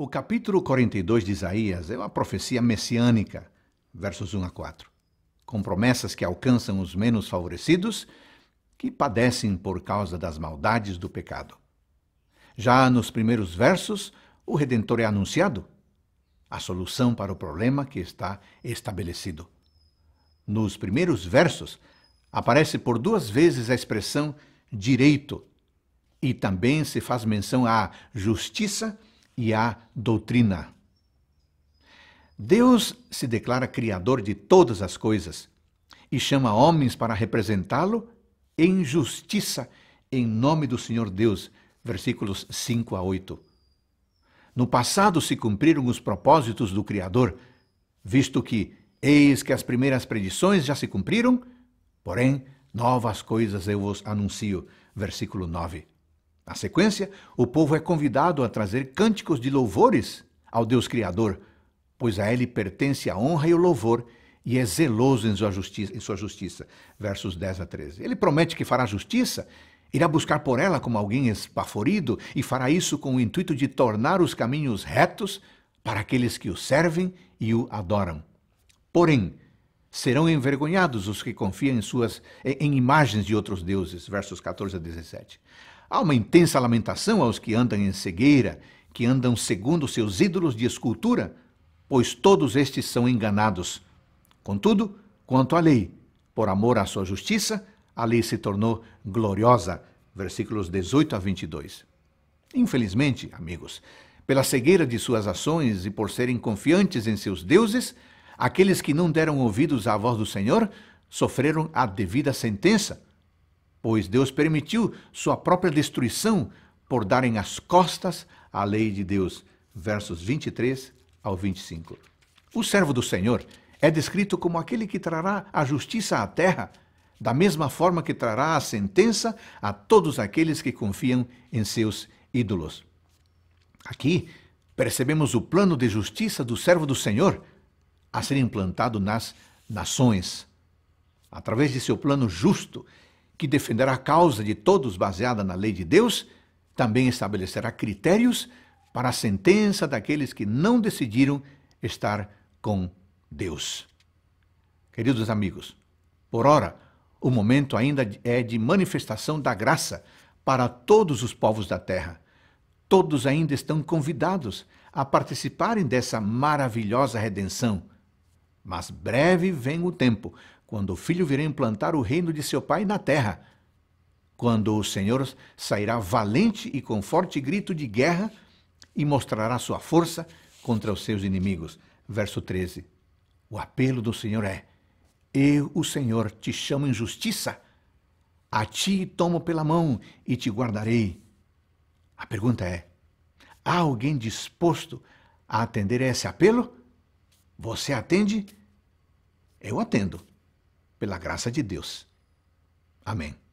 O capítulo 42 de Isaías é uma profecia messiânica, versos 1 a 4, com promessas que alcançam os menos favorecidos, que padecem por causa das maldades do pecado. Já nos primeiros versos, o Redentor é anunciado, a solução para o problema que está estabelecido. Nos primeiros versos, aparece por duas vezes a expressão direito e também se faz menção à justiça e à doutrina. Deus se declara criador de todas as coisas e chama homens para representá-lo em justiça em nome do Senhor Deus. Versículos 5 a 8. No passado se cumpriram os propósitos do Criador, visto que, eis que as primeiras predições já se cumpriram, porém, novas coisas eu vos anuncio. Versículo 9. Na sequência, o povo é convidado a trazer cânticos de louvores ao Deus Criador, pois a ele pertence a honra e o louvor, e é zeloso em sua justiça. Em sua justiça. Versos 10 a 13. Ele promete que fará justiça, irá buscar por ela como alguém espaforido, e fará isso com o intuito de tornar os caminhos retos para aqueles que o servem e o adoram. Porém, serão envergonhados os que confiam em suas em imagens de outros deuses, versos 14 a 17. Há uma intensa lamentação aos que andam em cegueira, que andam segundo seus ídolos de escultura, pois todos estes são enganados. Contudo, quanto à lei, por amor à sua justiça, a lei se tornou gloriosa. Versículos 18 a 22. Infelizmente, amigos, pela cegueira de suas ações e por serem confiantes em seus deuses, aqueles que não deram ouvidos à voz do Senhor sofreram a devida sentença pois Deus permitiu sua própria destruição por darem as costas à lei de Deus. Versos 23 ao 25. O servo do Senhor é descrito como aquele que trará a justiça à terra, da mesma forma que trará a sentença a todos aqueles que confiam em seus ídolos. Aqui percebemos o plano de justiça do servo do Senhor a ser implantado nas nações. Através de seu plano justo que defenderá a causa de todos baseada na lei de Deus, também estabelecerá critérios para a sentença daqueles que não decidiram estar com Deus. Queridos amigos, por ora, o momento ainda é de manifestação da graça para todos os povos da terra. Todos ainda estão convidados a participarem dessa maravilhosa redenção mas breve vem o tempo, quando o filho virá implantar o reino de seu pai na terra, quando o Senhor sairá valente e com forte grito de guerra e mostrará sua força contra os seus inimigos. Verso 13. O apelo do Senhor é: Eu, o Senhor, te chamo em justiça. A ti tomo pela mão e te guardarei. A pergunta é: há alguém disposto a atender a esse apelo? Você atende? Eu atendo, pela graça de Deus. Amém.